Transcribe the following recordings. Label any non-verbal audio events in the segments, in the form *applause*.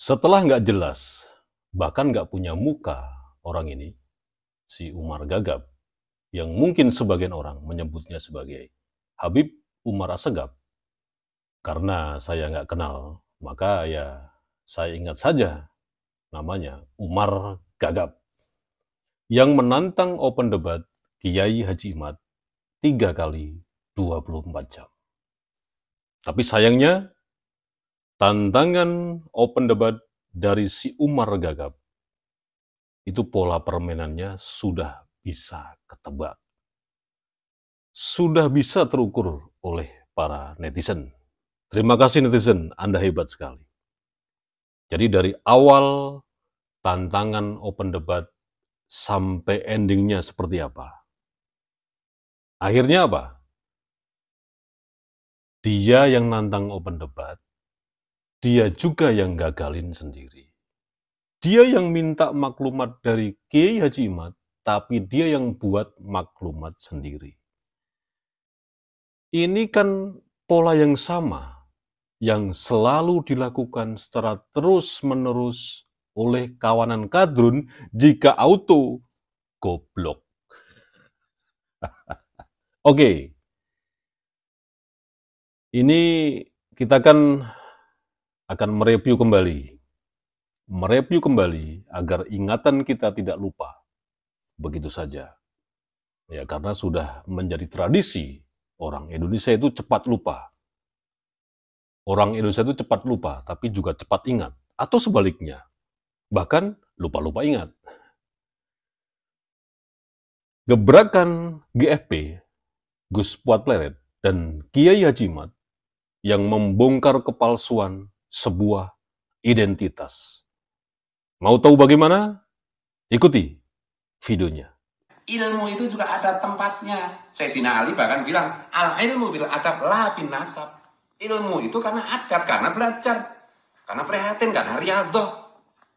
Setelah nggak jelas, bahkan nggak punya muka orang ini, si Umar Gagap, yang mungkin sebagian orang menyebutnya sebagai Habib Umar Asegap, karena saya nggak kenal, maka ya saya ingat saja namanya Umar Gagap, yang menantang open debat Kiai Haji Imad tiga kali 24 jam. Tapi sayangnya Tantangan open debat dari si Umar Gagap, itu pola permainannya sudah bisa ketebak. Sudah bisa terukur oleh para netizen. Terima kasih netizen, Anda hebat sekali. Jadi dari awal tantangan open debat sampai endingnya seperti apa. Akhirnya apa? Dia yang nantang open debat dia juga yang gagalin sendiri. Dia yang minta maklumat dari Kiai Haji Imat, tapi dia yang buat maklumat sendiri. Ini kan pola yang sama yang selalu dilakukan secara terus-menerus oleh kawanan kadrun jika auto goblok. *laughs* Oke. Okay. Ini kita kan akan mereview kembali. Mereview kembali agar ingatan kita tidak lupa. Begitu saja. Ya, karena sudah menjadi tradisi orang Indonesia itu cepat lupa. Orang Indonesia itu cepat lupa, tapi juga cepat ingat. Atau sebaliknya. Bahkan lupa-lupa ingat. Gebrakan GFP, Gus Puat Pleret, dan Kiai Hajimat yang membongkar kepalsuan sebuah identitas. Mau tahu bagaimana? Ikuti videonya. Ilmu itu juga ada tempatnya. Sayyidina Ali bahkan bilang, al-ilmu bil adab la bin nasab. Ilmu itu karena adab, karena belajar, karena prihatin, karena riadoh.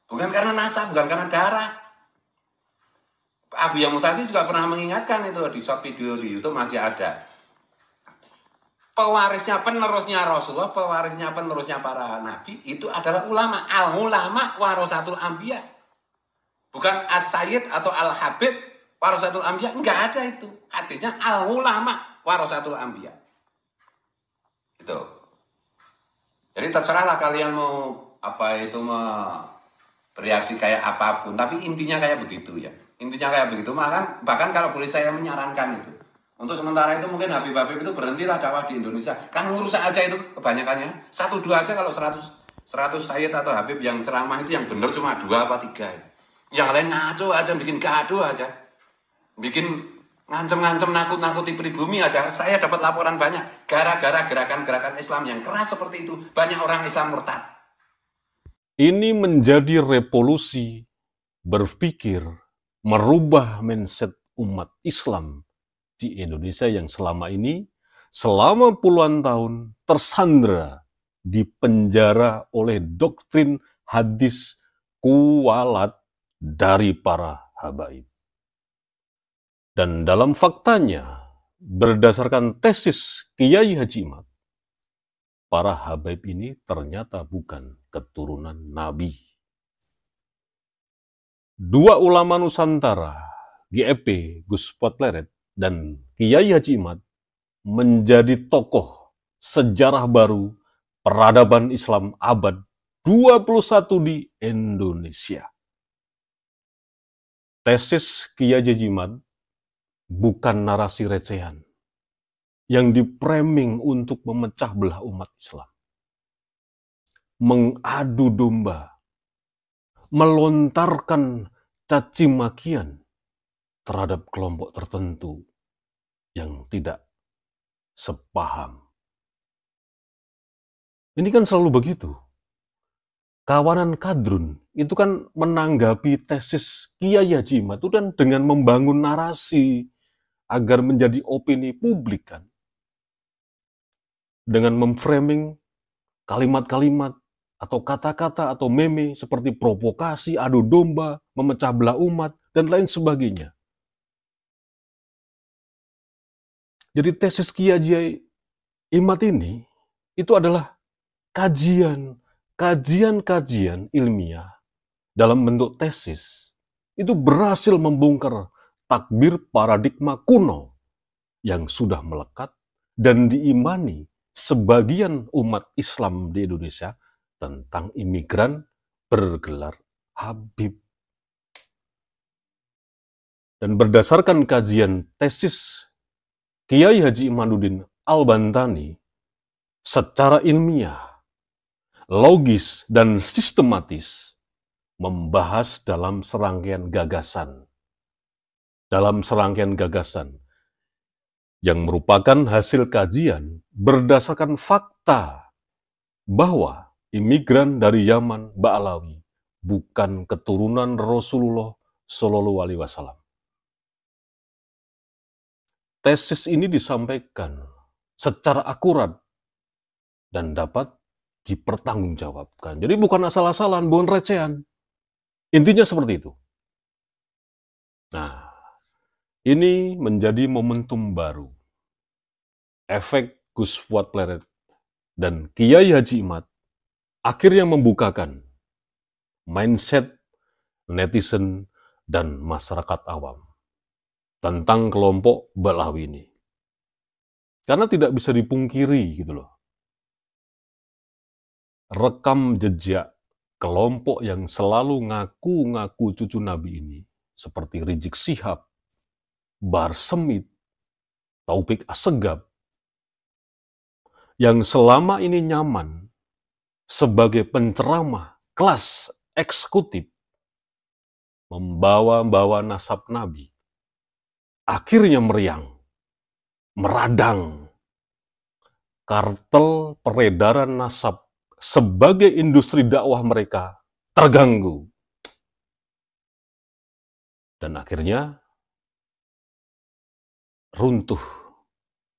Bukan karena nasab, bukan karena darah. Abu Yamutati juga pernah mengingatkan itu di short video di Youtube masih ada pewarisnya penerusnya Rasulullah, pewarisnya penerusnya para nabi itu adalah ulama. Al ulama warasatul ambia. Bukan as sayyid atau al habib warasatul ambia enggak ada itu. Hadisnya al ulama warasatul ambia. Itu. Jadi terserahlah kalian mau apa itu mau bereaksi kayak apapun, tapi intinya kayak begitu ya. Intinya kayak begitu, bahkan bahkan kalau boleh saya menyarankan itu untuk sementara itu mungkin Habib Habib itu berhentilah dakwah di Indonesia. Kan lurus aja itu kebanyakannya. Satu dua aja kalau seratus seratus Sayyid atau Habib yang ceramah itu yang benar cuma dua apa tiga. Yang lain ngaco aja, bikin gaduh aja. Bikin ngancem-ngancem nakut-nakuti pribumi aja. Saya dapat laporan banyak gara-gara gerakan-gerakan Islam yang keras seperti itu. Banyak orang Islam murtad. Ini menjadi revolusi berpikir merubah mindset umat Islam di Indonesia yang selama ini selama puluhan tahun tersandra penjara oleh doktrin hadis kualat dari para habaib. Dan dalam faktanya, berdasarkan tesis Kiai Haji Imad, para habaib ini ternyata bukan keturunan Nabi. Dua ulama Nusantara, GEP Gus Potleret, dan Kiai Haji Imad menjadi tokoh sejarah baru peradaban Islam abad 21 di Indonesia. Tesis Kiai Haji Imad bukan narasi recehan yang dipreming untuk memecah belah umat Islam. Mengadu domba, melontarkan caci makian terhadap kelompok tertentu yang tidak sepaham. Ini kan selalu begitu. Kawanan kadrun itu kan menanggapi tesis Kiai Haji itu dan dengan membangun narasi agar menjadi opini publik kan. Dengan memframing kalimat-kalimat atau kata-kata atau meme seperti provokasi, adu domba, memecah belah umat, dan lain sebagainya. Jadi tesis Kiai Imat ini itu adalah kajian, kajian-kajian ilmiah dalam bentuk tesis. Itu berhasil membongkar takbir paradigma kuno yang sudah melekat dan diimani sebagian umat Islam di Indonesia tentang imigran bergelar Habib. Dan berdasarkan kajian tesis Kiai Haji Imanuddin Al-Bantani secara ilmiah, logis, dan sistematis membahas dalam serangkaian gagasan. Dalam serangkaian gagasan yang merupakan hasil kajian berdasarkan fakta bahwa imigran dari Yaman Ba'alawi bukan keturunan Rasulullah Shallallahu alaihi wasallam tesis ini disampaikan secara akurat dan dapat dipertanggungjawabkan. Jadi bukan asal-asalan, bukan recehan. Intinya seperti itu. Nah, ini menjadi momentum baru. Efek Gus Fuad Pleret dan Kiai Haji Imat akhirnya membukakan mindset netizen dan masyarakat awam tentang kelompok Balawi ini. Karena tidak bisa dipungkiri gitu loh. Rekam jejak kelompok yang selalu ngaku-ngaku cucu Nabi ini seperti Rizik Sihab, Bar Semit, Taufik Asegab, yang selama ini nyaman sebagai penceramah kelas eksekutif membawa-bawa nasab Nabi akhirnya meriang, meradang. Kartel peredaran nasab sebagai industri dakwah mereka terganggu. Dan akhirnya runtuh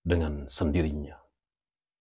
dengan sendirinya.